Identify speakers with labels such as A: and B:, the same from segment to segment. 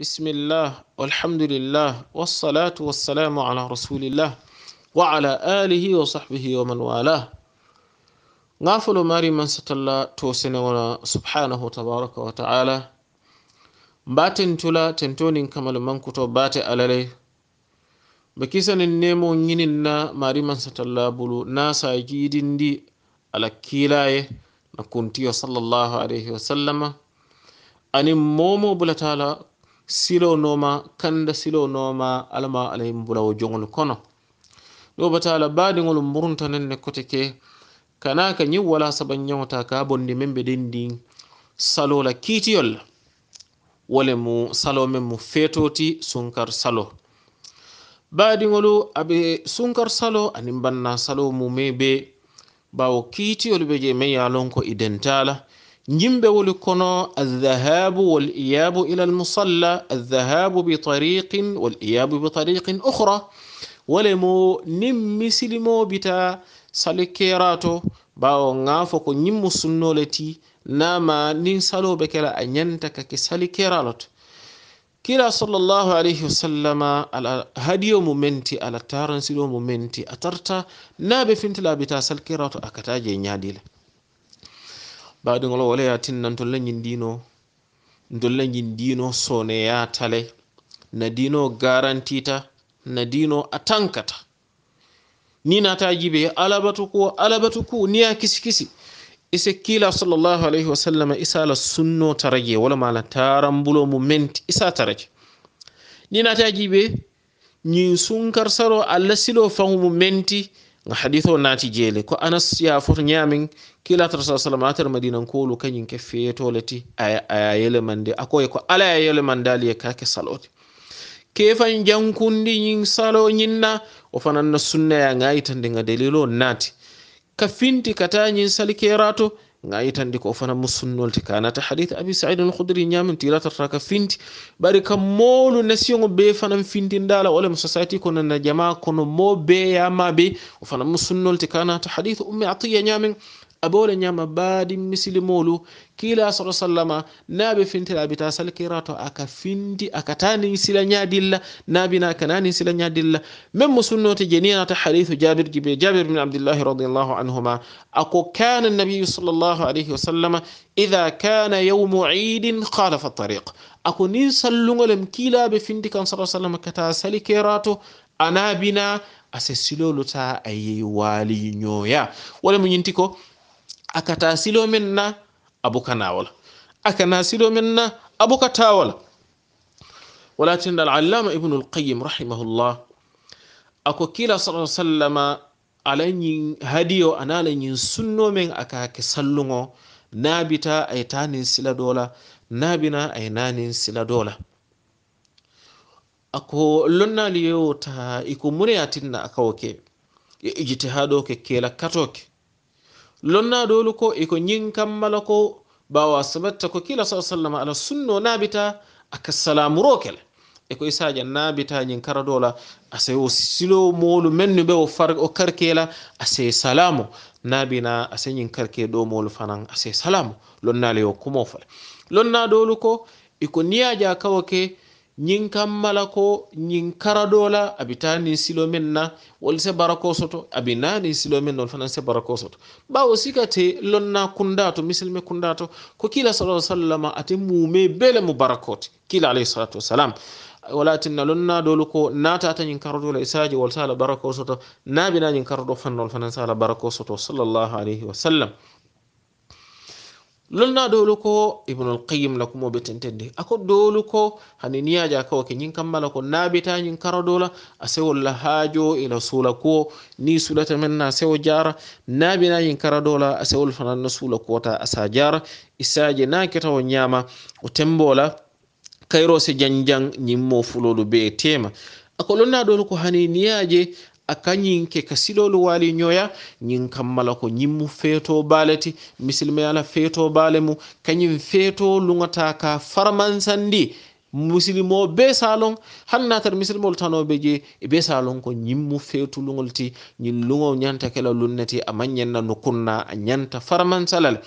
A: bismillah walhamdulillah wassalatu wassalamu ala rasulillah wa ala alihi wa sahbihi waman wala ngafolo mari mansatalla to senewona subhanahu tabaraka wa taala mbaten tula tentonin kamal mankuto bate alale ɓe kisanin nemo yininna mari mansatalla bulu nasa jidindi ala kilaye na kuntiyo sallllahu alayhi wasallama anin momo bulatala silo nooma kannda silo nooma alama alay mbulawo jogol kono ɗo batala baaɗigol mburunta nan ne kote ke kanaka ñiw wala saba ñawta ka bondi men ɓe ɗenndi salola kiitiyol wole mo salo men mo feetoti sunkar salo baaɗigol aɓe sunkar salo anin banna salo mume ɓe ɓawo kiitiyol ɓe je me yalonko i e dentala yimɓe woli kono aldahabu wal iyabu ila almusalla aldahabu bi tariqin wal iyabu bi tariqin ohra wale mo nin misilimo bita salikerato bawo gafo ko yimmo sunnole ti nama nin saloɓe kela a yanta kake salikeralot kila sallllahu alayhi wasallama ala hadiyo mo menti ala taransiɗo mo menti a tarta naɓe fintalabita salkerato akataje ñadila baɗi ngolo wala ya tin nan tolle nyin dino ndolle nyin dino so ne ya tale na dino garantita na dino atankata ni na ta jibe alabatu ku alabatu ku ni ya kisi kisi ise kila sallallahu alaihi wasallam isa la sunno taraje wala mala tarambulo mu ment isa taraje ni na ta jibe nyin sunkar saro alla silo fahu mu menti nga haditho naati jeele ko anas ya yafoto ñaamin kilatata sa sallam atar madinankolu kañin ke feetole ti aya yelemande akoye ko ala ya yelemandali ye kake salote kefan jankundi ñin salo ñinna o fananna sunnaya ngayitande nga deliloo naati ka finti kata ñin sali kerato gayi tan ko fana mo kana ta hadith abi said alkhudri ñamin tiratataka finti bari kam molu nasiyo be fanan ndala wolemo society ko na jama kono mo ma be o fana mo kana ta hadith ummi atiya ñamin abole nyama baadi misilimolu kila sala sallama naɓe fintira abita salkira to aka findi aka tani sila nabi na kanani sila nyadilla même mo jenina ta hadithu jabir jibe jabir bin abdillahi radiallahu anhuma ako kana nabi sallallahu alayhi wa sallama ida kana yawmu idin khalafa tariq ako ni kila kilaɓe findi kan sa sallam kata salikira to a ase silolu ta ayi wali nyoya wala munyintiko akata silo min na abuka nawala akana silo min na abuka tawala walakin al allama ibn al qayyim rahimahullah ako kila sallallahu alaihi wasallam alanyi hadiyo anala nyin sunno men aka ke sallungo nabita ay tanin sila dola nabina ay nanin sila dola ako lonnali yo ta iko muriyatin na akawoke ijtihado ke kela katoke lonnaɗolu ko eko ñinkam mala ko bawa sabatta ko kila sa sallam ala sunno naabita aka salamuro kele eko isaja e naabita ñin karadola asa o silowo molu mennu ɓe o karkela asa salamu naabina asa ñin karke ɗo molu fanan asa salamu lonnale yo kumo fale lonnaɗolu ko eko niyaja kawake ñiŋ kaŋ mala ko ñiŋ karadoo la a be taa niŋ silo meŋ na wolu sebarakoo soto a be naa niŋ silo meŋ na wolu fanaŋ sebarakoo soto bawo si ka te loŋ naa kundaato misilime kundaato ko kila sala sallama ate muumee bee le mu barakoo ti kila alayhi salatu wasalam wala tinna loŋ naa doolu ko naata ata ñiŋ karadoo la isaaje wolu se a la barakoo soto naa be naa ñiŋ karadoo fanna wolu fanaŋ se a la barakoo soto salallahu alayhi wa sallam lolna dolu ko ibnul qayim la kumo ɓe tentende ako dolu ko hani niyaja kawo ke ñin kammala ko naabita ñin kara dola a sewolla haajo ila suula kuwo ni suulata men na sewo jara naabina ñin kara dola a sewol fananna suula kuwota asa jara isaje naketawo ñama o tembola kayro se jan jang ñin mo fulolu be tema ako lolna dolu ko hani niyaje a kañin ke ka siɗolu wali ñoya ñin kammala ko ñimmu feeto baale ti misilma ala feeto baale mu kañin feeto lugata ka farmansandi musilimo be salon hanna tar misilmol tanoɓe je be salon ko ñimmu feetu lugol ti ñin lugo ñanta kela lunneti a mañenna no kunna a ñanta farmansalal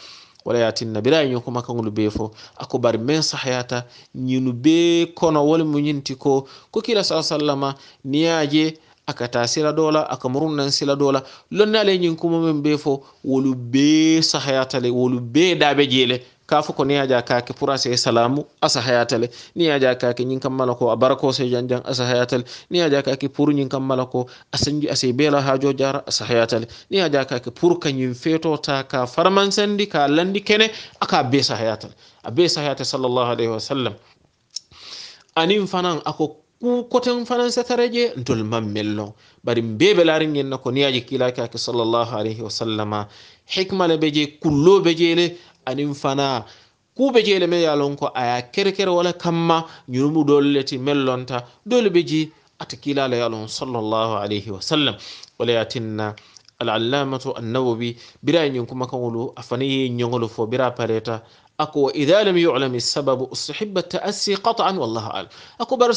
A: wala ya tinna biraye ño kuma kaŋolu be fo a ko bari men sahayata ñinu be kono wol muñinti ko ko kila saa sallama niyaje akata sila dola aka murunan sila dola lonna ale nyin kuma men be fo wolu be sahayatale wolu be dabe jele ka fo ko niya kake pura se salamu asa hayatale niya ja kake nyin kam malako abarako se janjan asa hayatale niya ja kake pur nyin kam malako asanji ase bela ha jo jara asa hayatale niya ja kake pur ka nyin feto ta ka farman sandi ka landi kene aka be sahayatale abe sahayatale sallallahu alaihi wasallam anin fanan ako ku coten fanansa tareje ntol mammelno bari mbebe laringenna ko niyaji kilakake sallllahu alayhi wa sallama hikmale be je kulloɓe jeele anin fana kuɓe jeele me yalon ko aya kerekere wala kamma ñunumu dolleti mellonta dole be je ata kilala yalon sallllahu alayhi wa sallam wala yatinna al allamatu annawowi birayñin e kumakanwolu afaniye ñogolo fo bira pareta أكو وإذا لم يعلم السبب أصحب التأسي قطعا والله أعلم أكو بر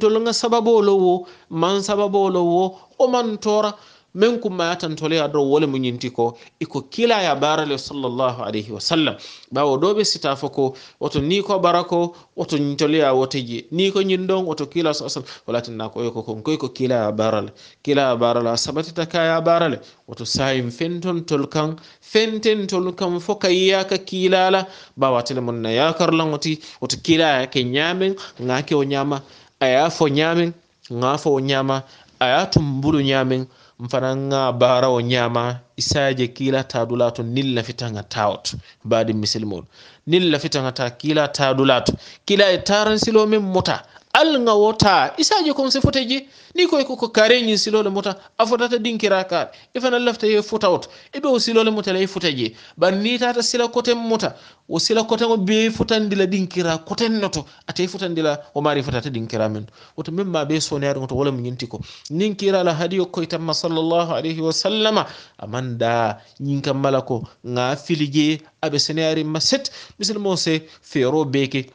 A: تلنا سببه لو من سببه لو ومن تورا men kumma yatantole a dow wale mun ñinti ko iko kila ya bara le, sallallahu alaihi wa sallam ɓawo ɗo ɓe sita fo Wato woto ni ko bara ko woto ñintoloya woteji ni ko ñin ɗon woto kila sa sallam walatinna koyo ko konkoy ko kila ya barale kila ya bara le. a ta ka ya bara barale woto sayim fentontol kan fententol kan fo ka kila la. yiyaka wa bawatele mon na ya yakarlangoti woto kila ya ke ñamen ga ke o ñama a ya fo nyamin, ga fo o ñama a ya tumbulu ñamen mfananga baarawo nyama isaje kiila taadulato nil fitanga tawot badi misilmol nil fitanga ta kiila taadulato kila e taransilo men mota alngawota isaji kon si foteji ni koye koko kareñin silole mota a fotata ɗinkirakar ifana e lafta ye fotawoto eɓe o silole motala ye foteji bar ni tata sila koten mota o sila kotengo be fotandila ɗinkira koten noto ate fotandila o mari fotata ɗinkira men woto même ma ɓe soneare goto wala muñinti ko ninkirala haadiyo koye tanma sallllahu alayhi wa sallama amanda ñinkam mala ko ga filije aɓe seneari ma set misilmo se fero beke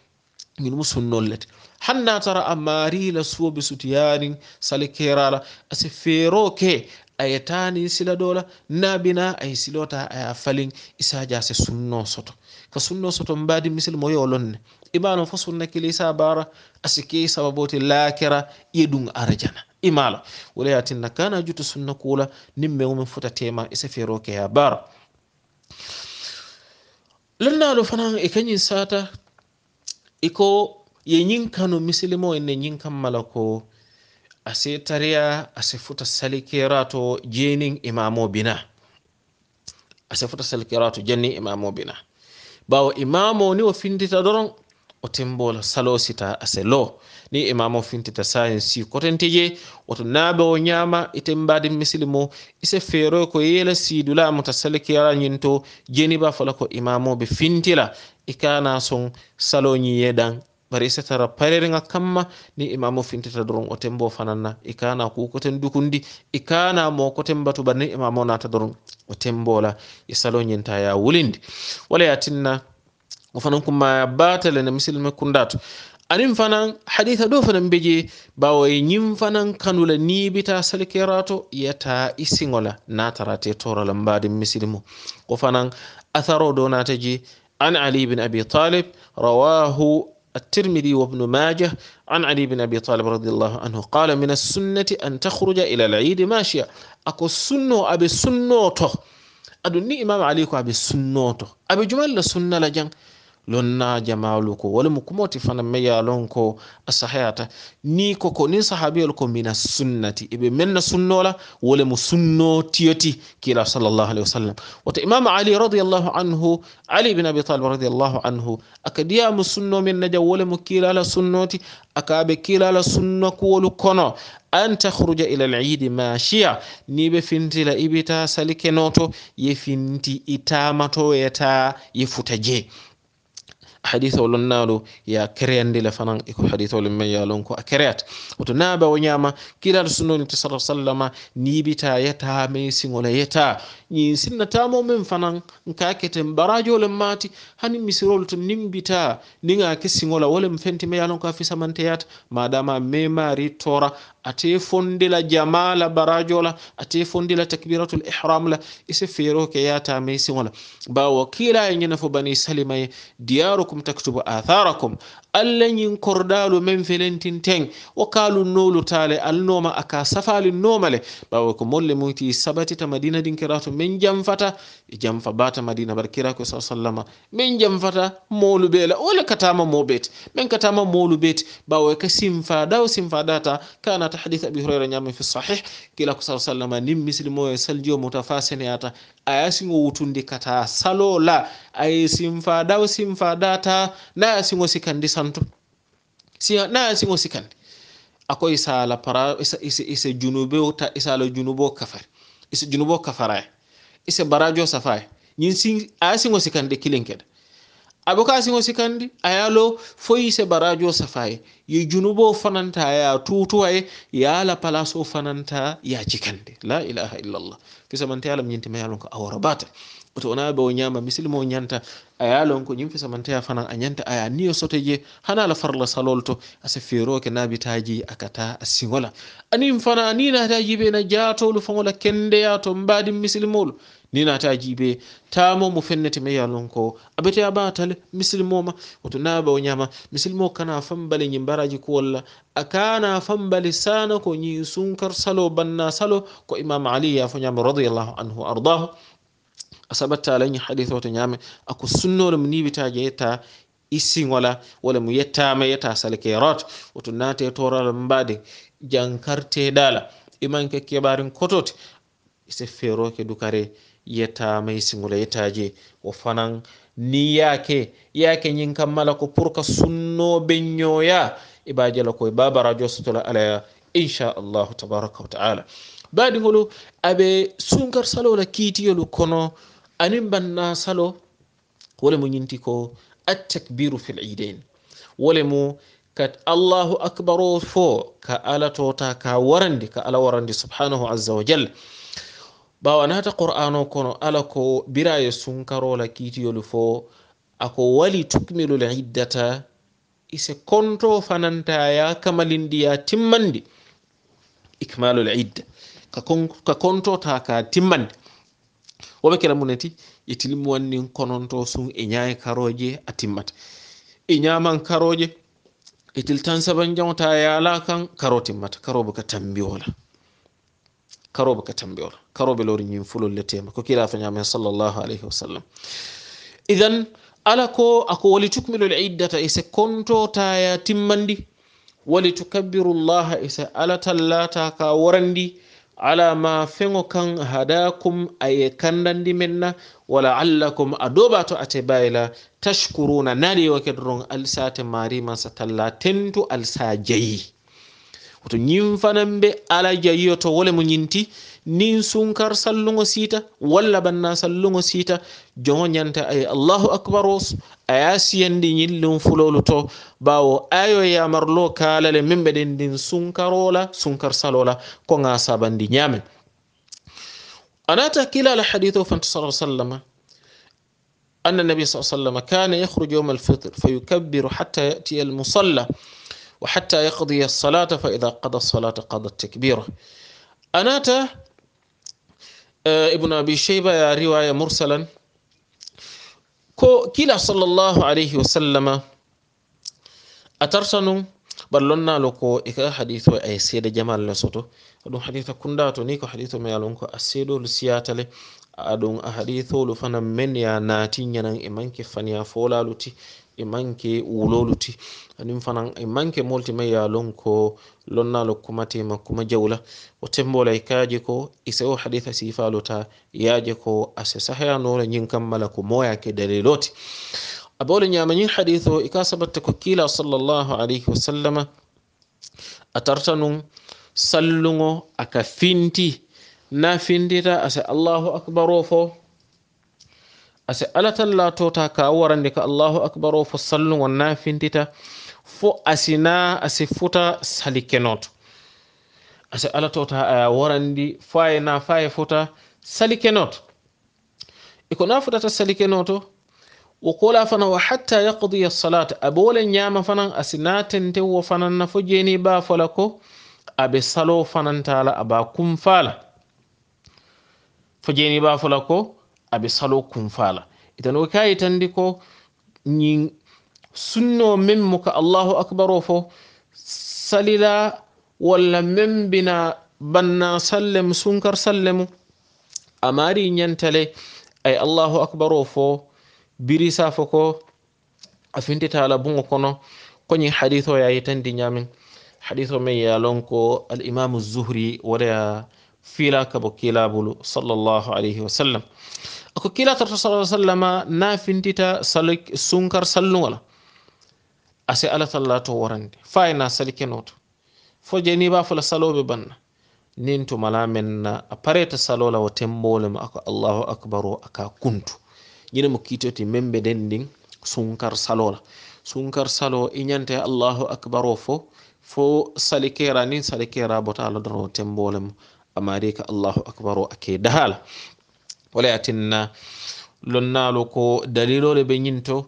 A: min mu sunnollete hanna tara a marila suwoɓe sutiyani sali kerala asi feroke ayetani sila dola nabina ay silota aya falin isaja se sunno soto ka sunno soto mbadi misil mo yolonne imalo fo sunna kilisa bara asi ke sababoti lakera yeɗum arajana imala wolayatinna kana jutto sunna kula nin mewmen fota tema isa feroke ya bara lannalo fanan e kañin sata iko ye ñinkano misilimo enne ñinkan mala ko ase tariya ase futa salikerato jenin imamo bina ase futa salikerato jenni imamo bina bawo imamo ni o findita doron o timbola salo sita ase lo ni imamo fintita sayen si kotentije woto naaɓe o ñama itembadi misilimo ise feeroy ko yeela sidulamo ta salikera ñinto jeniba fala ko imamoɓe fintila ikana son saloñiyeɗan bari setara parerga kamma ni imamo fintata doron o tembo fananna e kana kukoten dukundi e kana mo koten batu bar ni imamo nata doron o tembola e saloñenta ya wulindi wala ya tinna o fanan kummaya batale ne misilme kundatu anin fanan haditha ɗo fanan beje bawo e ñin fanan kanula nibita salikerato yata isigola natarate torala mbadin misilmu o fanan atharo do nataji an ali bin abi talib rawahu الترمذي وابن ماجه عن علي بن أبي طالب رضي الله عنه قال من السنة أن تخرج إلى العيد ماشية أكو سنو أبي سنوتو أدني إمام عليكو أبي سنوتو أبي جمال السنه لجن lonna jamawlu ko walamo kumoti fana meya lon ko asahayata ni koko nin sahabiyol ko mina sunnati eɓe menna sunnola walamo sunno tiyoti kila sallllahu alahi wa sallam woto ali radiallahu anhu ali bin abi talib radiallahu anhu aka ɗiyamo sunno min naja walamo kilala sunnoti akaɓe kilala sunno kuwolu kono an takhruja ila al-eid mashiya ni be fintila ibita salike noto ye finti itamato yeta ye hadithawlon naɗo ya kereyandile fanan eko hadithawle men yalon ko a kereyata woto naaba o ñama kilaɗo sunnoni ti sa sallama niibita yeta may siŋola yeta ñi sinna tamo min fanan nka keten barajole maati hani misirol to nimbita niŋa ke siŋola wolem fentime ye lon ko a fisamanteyata madama mari tora ate fondi la jama barajo la ate fondila la takbiratul ihram la ise fero ke yata me siŋola ba wakila yin na fo bani salima diyarukum taktubu atharakum allayin kordalu men felentin ten o kalu nolu tale alnoma aka safali nomale bawa ko molle muti sabati ta madina din kira to men jamfata e jamfa bata madina bar kira ko sallama men jamfata molu bela ole katama mobet men katama molu bet bawa e ka simfa daw simfa data kana ta hadith abi hurayra nyami fi sahih kila ko sallama nim muslimo e saljo mutafasani ata aya singo wutundi kata salola ay simfa daw simfa data na singo sikandisa santu si na si mo sikandi ako isa la para isa isa, isa junubo ta isa la junubo kafar isa junubo kafara isa barajo safaye ñin sin a mo sikandi kiliŋ keda abe ka siŋo sikandi a ye lo fo i barajo safaye yi junubo fananta ya ye a tutuwa ye ye a la palaso fananta ya jikande la ilaha illallah fisamanteya lam ñintima ye lon ko awara bata oto ona ɓe o ñama misilima o ñanta a yalon ko ñimfi samanteya fanan a ñanta aya niyo sotoje hana la farla salol to asa feroke nabitaji akata a siŋola anin fana ni nataji be na jatolu faŋola kendeya to mbadin misilimolu ni nata jibe tamo mu fennete me yalon ko abete aba tal misilimo ma wato na ba nyama misilimo kana fambale nyimbaraji ko walla akana fambale sana ko nyi sunkar salo banna salo ko imam ali ya fanyama radiyallahu anhu ardahu asabatta alayhi hadith oto ñaame ako sunnore mo niwitaje yetta isiŋola walla mo yettama yetta salkerat oto naate torala mbade jankarteɗala imanke keɓarin kotote ise feroke dukare yettama isiŋola yettaje o fanan ni yake yake ñin kammala ko pour ka sunnoɓe ibajala koye baba radio sotola alaya inchallahu tabaraka wa taala baɗi holo aɓe sunkar salola kiitiyolu kono anin banna salo wole mu ñinti ko attakbiru fil idain wole mu kat allahu akbar o fo ka ala tota ka warandi ka ala warandi subhanahu azza wa jalla bawa nata qur'ano kono ala ko biraye sunkarola kiitiyolu fo ako wali tukmilul iddata ise konto fananta kamalindi kamalindiya timmandi ikmalul idda ka konto ta ka timmandi woɓe kela muneti e tilmi wannin kononto sun e ñaaye karoje a e ñaman karoje e tiltan saban jawta yaala kan karo timmata karoɓe ka tambiwola karoɓe ka tambiwola karoɓe lowri ñin fulol le tema ko kilafa ñamen sallllahu alayhi wa idan ala ko ako wali tukmilol iddata e se kontotaya timmandi wali tukabbiru llaha e se ala tallata ka warandi ala ma feŋo kaŋ hadakum aye kandandi men na walaallakum adoba to atebayla tashkuruna nari yoke doron alsate marimansa talla tentu alsa jayi woto ñimfanan be ala jayiyo to wole mo ñinti nin sunkar sallungo sita walla banna sallungo sita jongo ñanta aye allahu akbar o aya siyandi ñillin fulolu to bawo ayo yamarlo kalale min ɓeɗen ndin sunkarola sunkar salola ko ga sabandi ñamen anata kilala hadith o fanto sa sallama أن النبي صلى الله عليه وسلم كان يخرج يوم الفطر فيكبر حتى يأتي المصلى وحتى يقضي الصلاة فإذا قضى الصلاة قضى التكبيرة أنات Eh, ibn abi sheiba ya riwaya mursalan ko kila sallllahu alayhi wa sallama a tartanu ɓallonnalo ko e ka hadito ay seeda jamal le soto aɗum hadita kunda to ni ko hadito me alon ko a seedolu siyatale aɗum a haditolu fana men ya naati ñanan e manke faniya folalu ti e manke wulolu ti anin fanan e manke molti may ya lon ko lonnalo kumatema kuma jawla o tembola e kaaje ko e sewo haditha ta yaje ko ase sahayanola ñin kammala ko moyake daliloti abole ñamañin haditho e ka sabatta ko kila sallllahu alayhi wasallama a tarta nun sallugo aka finti na findita ase allahu akbar fo ase ala alatalla tota ka warande ka allahu akbar o fo sallu wonna fintita fo asina ase futa sali kenoto ase ala tota aya warandi faye na faye futa sali kenoto e na futata sali kenoto wo kola fana wa hatta yaqdiya salata abole wole ñama fanan asi natente wo fanan na fo jeni ba fola ko abe salo fanantala aba kumfala fo jeni ba fola ko Abe salo kumfala itano kayi tandi ko ñin sunno min muka allahu akbar ofo fo salila wala min bina banna sallem sunkar sallemu amari nyantale ay allahu akbar ofo fo birisa ko a fintitala bungo kono nyi hadith ya yayi tandi ñamin hadith o men yalon ko alimamu zuhri wadaya fila kabo kiilabulu sallallahu alayhi wa sallam ako kila torto saaa sallama nafintita salik sunkar sallugola asi ala talla to warandi fayna salikenoto fo jeni ba fola saloɓe banna nin tumala menna a pareta salola wo tembolema ako allahu akbar o aka kuntu ñinemo kiitoti membe den ndin sunkar salola sunkar salo iñante allahu akbar o fo fo salikera nin salikera bota ala dono tembolema amari ka allahu akbar o ake dahala wala atinna lonnaalu ko dalilole ɓe ñinto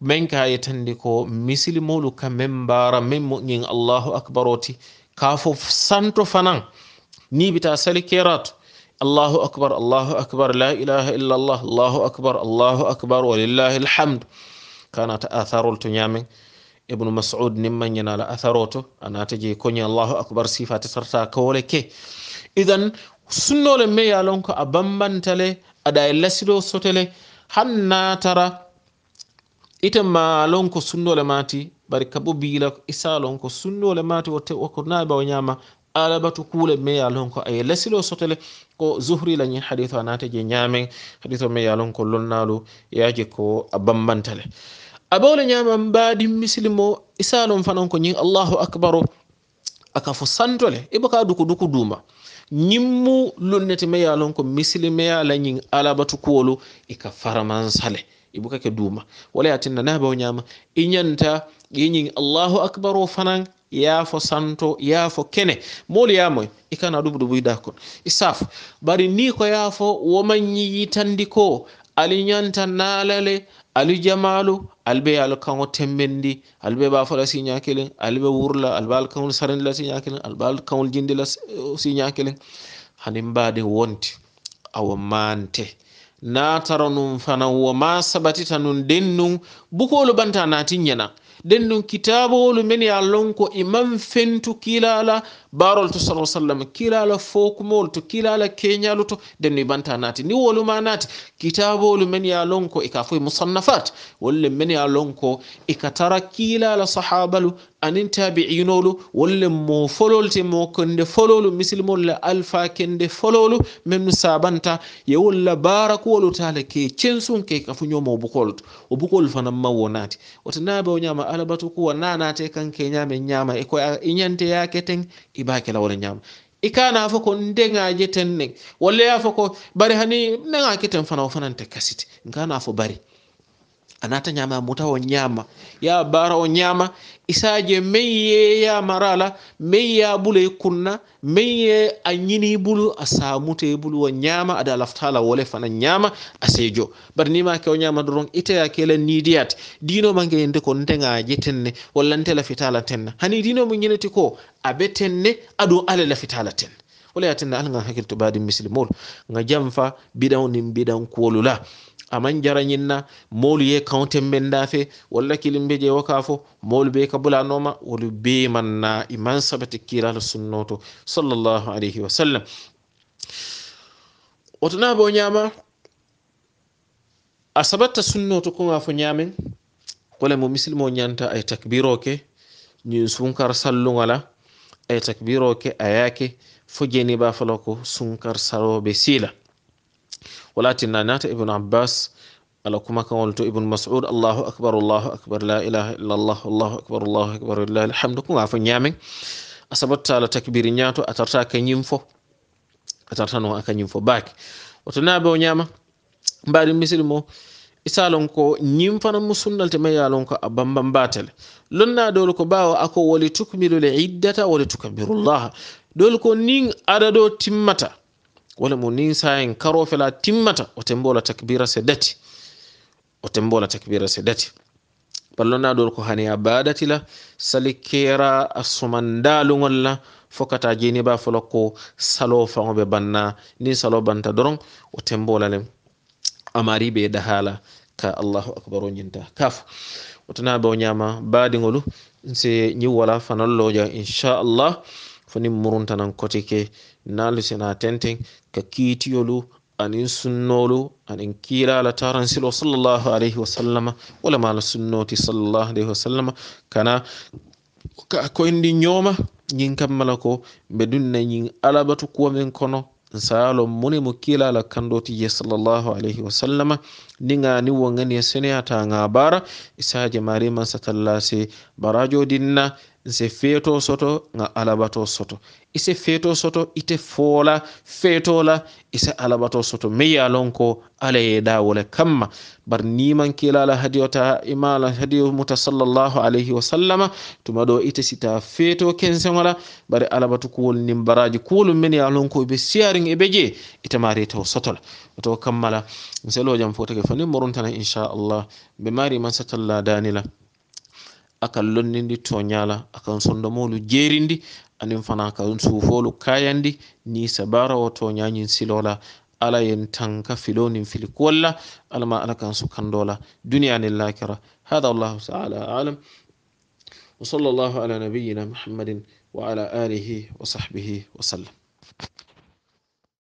A: min kayitandi ko misilimolu ka min mbara min moƴin allahu akbar oti ka fo santo fanan niɓita sali kerato allahu akbar allahu akbar la ilaha illa allah allahu akbar allahu akbar walillahi alhamdu kanata atharol to ñamen ibnu masud nimman yanala atharo to anata je koñi allahu akbar sifa tetarta sunnole me ya lon ko a bambantale aɗa e lasilo sotele han natara ite ma lon ko sunnole mati bari kaɓo bila isa lon ko sunnole mati wotewoko naɓao ñama alabatu kuule me ya lon ko aye lasilo sotele ko zuhri lañi hadith a nate je ñamen hadith me ya lon ko lonnalu yaji ko a bambantale abawle ñaman mbadi misilimo isa lon fanon ko ñin allahu acbaru aka fo santole iboka e duku duku duma ñimmu lonneti meya lon ko misili meya lañin alabatu kuwolu i e ka faramansale i e bukake duma wala ya tinna nabawo ñama i ñanta iñin allahu akbar o fanan yaafo santo yaafo kene moolu yamoy i kana ɗuɓuɗuɓuy dakon isaf bari ni ko yaafo woman ñiyitandi ko ali ñanta naalale alija maalo alɓe alkao temmendi alɓe ɓafala signa kelen alɓe wurla alɓe alkaol sarendila signa kelen alɓe alkaol jindila eh, signa kelen hanin mbaden wonti awo mante nataro num fanawo ma sabatita num den num bukolo banta nati ñana den num kitabolu men yallon ko iman fentu kilala barolto salaw sallam kilala fokumol to kilala keñalu to nden no e banta naati ni woluma naati kitabolu men ya lonko e ka foye musannafat wolle men ya lonko e ka tara kilala sahabalu anin tabiinolu wolle mo fololte mo kende fololu misilmolle alpha kende fololu men no sabanta yo wolla barakuwolu tala ke censun ke ka fu ñomo bukolu to o bukolu fanan mawo naati wata naabe o ñama alabatu kuwa nanate kan ke ñame ñama e koye ñante yaake ten i b'a kɛla wala ɲaama i kana fo ko n den neŋ walla ten ne wala y'a fɔ ko bari hani ne ka kɛ ten fana wo fanante kasiti kasi fo bari anatanyama mutawo ñama ya bara o ñama isaje men ya marala men ya bule kunna men ye a ñini bulu a samute bulu o ñama ada laftala wole fana ñama a sejo bari nima ke o ñama doron iteya kela nidiyat dino mange nde ko ndegaje tenne walla nte lafitala tenna hani dino mo ñinati ko abe tenne aɗum ala lafitala tenne wala yatinna alga hakkilto baɗi misilmol ga jamfa biɗan nin kuwolula aman jara ñinna moolu ye kawte men dafe walla kilimbe je woka fo moolu be ka bulanoma wolu be man na iman sabati kirala sunnoto sallallahu alayhi wa sallam woto ñama a sabatta sunnoto koga fo ñamen kole mo misilimo ñanta ay takbiro ñin sunkar sallugala ay takbiro ayake fo jeni ba fala sunkar saloɓe siila walatinna nata ibnu abbas ala kumakawol to ibnu masud allahu akbar allahu akbar la ilaha illallah allahu akbar allahu akbar illah alhamdu ko gafo ñaameng a sabat taala takbiri ñaato a tarta kañim fo a tartano a kañim fo baake woto naabe o ñaama mbaɗi misiri mo isalon ko ñim fana mo sunnalte ma yalon ko a bambam batele lonnaɗol ko ɓawa ako woli tukmirule iddata woli tukabirullaha ɗol ko nin aɗa ɗo timmata wala mo ninsa en karofela timmata o tembola takbira se dati o tembola takbira se dati ballonaɗol ko haniya badatila sali kera sumandalugol la fokata jeniba folo ko salo fawoɓe banna ni salo banta doron o tembolalen amari ɓe dahala ka allahu acbar o jinta kafo wotana ɓe o ñama baɗigolu se ñiwwala fanalloja inchallah fonin muruntanan kotike nalusena tenten ka kiitiyolu anin sunnolu anin kiilala taransilo salllahu alayhi wasallama walamala sunnoti salllahu alayhi wasallama kana ka koyndi ñooma ñin kammala ko mbe dunna ñin alabatu kuwa min kono nsaalo muni mo kiilala kandotije salllahu alayhi wasallama ninga ni wo ŋani e seneyata ŋa bara isaje e marimansatallase barajo dinna nse feeto soto nga alabato soto ise feto soto ite fola feeto la ise alabato soto me ye lon ala ye dawo kamma bar niman kilala la hadiyo ta imala hadiyo muta sallallahu alayhi wa sallama tuma do ite sita feeto kenseŋo la bari alabatu kuwol nin baraji kuwolu men ye ibe siyariŋ ibe je ite maari tewo soto la woto kamma la nselo jam fo tege moruntana inchallah be maari man satalla dani a ka lonnindi toñala akan sondomolu jerindi anin fana kan suufolu kayandi ni sabara o toñañin silola ala yen tanka filonin fili kuwolla alama ala kan sukandola duniya nin lakira hada allahu taala alam وصلى الله على نبينا محمد وعلى آله وصحبه وسلم